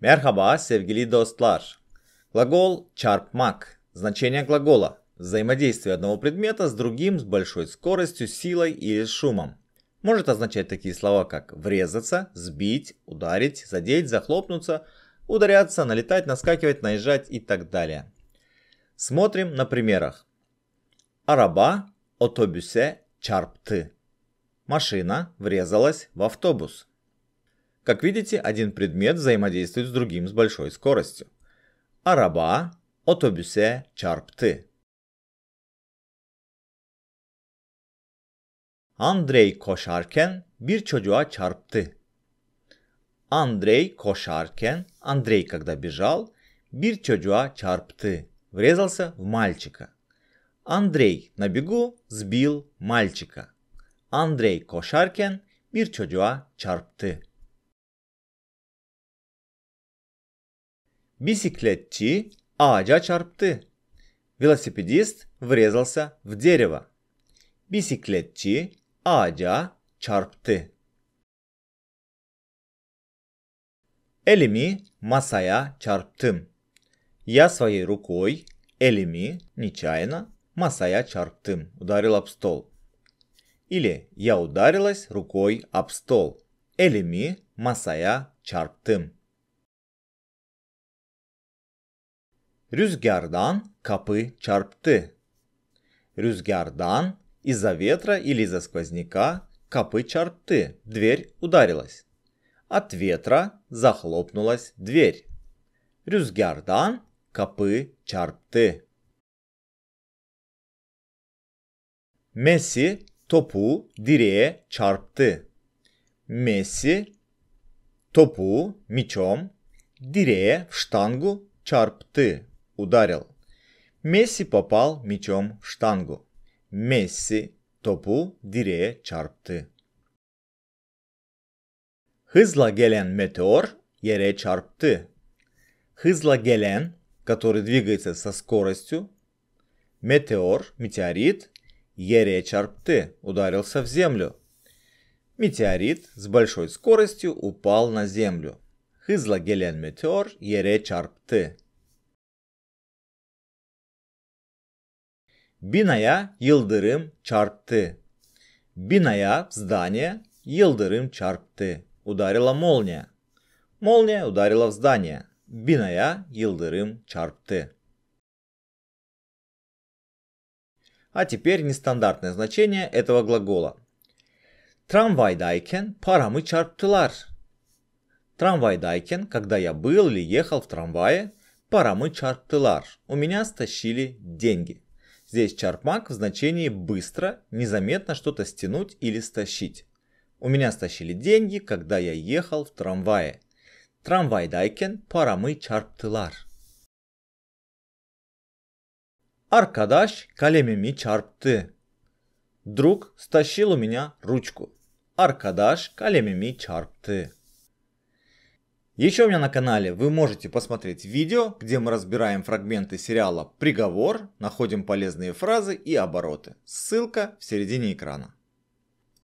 Merhaba sevgili dostlar. Глагол чарпмак. Значение глагола. Взаимодействие одного предмета с другим с большой скоростью, силой или шумом. Может означать такие слова, как врезаться, сбить, ударить, задеть, захлопнуться, ударяться, налетать, наскакивать, наезжать и так далее. Смотрим на примерах. Араба, отобюсе, чарпты. Машина врезалась в автобус. Как видите, один предмет взаимодействует с другим с большой скоростью. Араба, otobüse чарпты. Андрей кошаркен, бир çocuğa чарпты. Андрей кошаркен, Андрей когда бежал, бир çocuğa чарпты, Врезался в мальчика. Андрей на бегу сбил мальчика. Андрей кошаркен бир çocuğa чарпты. Bisikletçi ağaca çarptı. Velosipedist врезался в дерево. Bisikletçi ağaca çarptı. Elimi masaya çarptım. Я своей рукой, elimi, нечаянно, masaya çarptım, ударил об стол. Или я ударилась рукой об стол. Elimi masaya çarptım. Rüzgardan капы, чарпты. Rüzgardan из-за ветра или из-за сквозняка капы чарпты, дверь ударилась. От ветра захлопнулась дверь. Рюзгардан капы, чарпты. Месси топу direğe чарпты. Месси топу мечом direğe в штангу чарпты ударил. Месси попал мячом в штангу. Месси топу direğe чарпты. Hızla Гелен метеор yere чарпты. Hızla Гелен, который двигается со скоростью, метеор, метеорит, yere чарпты ударился в землю. Метеорит с большой скоростью упал на землю. Hızla Гелен метеор yere чарпты. Binaya yıldırım çarptı. Binaya, здание, yıldırım çarptı. Ударила молния. Молния ударила в здание. Binaya yıldırım çarptı. А теперь нестандартное значение этого глагола. Трамвайдайкен парамы чарптылар. Трамвайдайкен, когда я был или ехал в трамвае, парамы чарптылар. У меня стащили деньги. Здесь чарпмак в значении быстро, незаметно что-то стянуть или стащить. У меня стащили деньги, когда я ехал в трамвае. Трамвай Трамвайдайкен парамы чарптылар. Аркадаш калемими чарпты. Друг стащил у меня ручку. Аркадаш калемими чарпты. Еще у меня на канале вы можете посмотреть видео, где мы разбираем фрагменты сериала «Приговор», находим полезные фразы и обороты. Ссылка в середине экрана.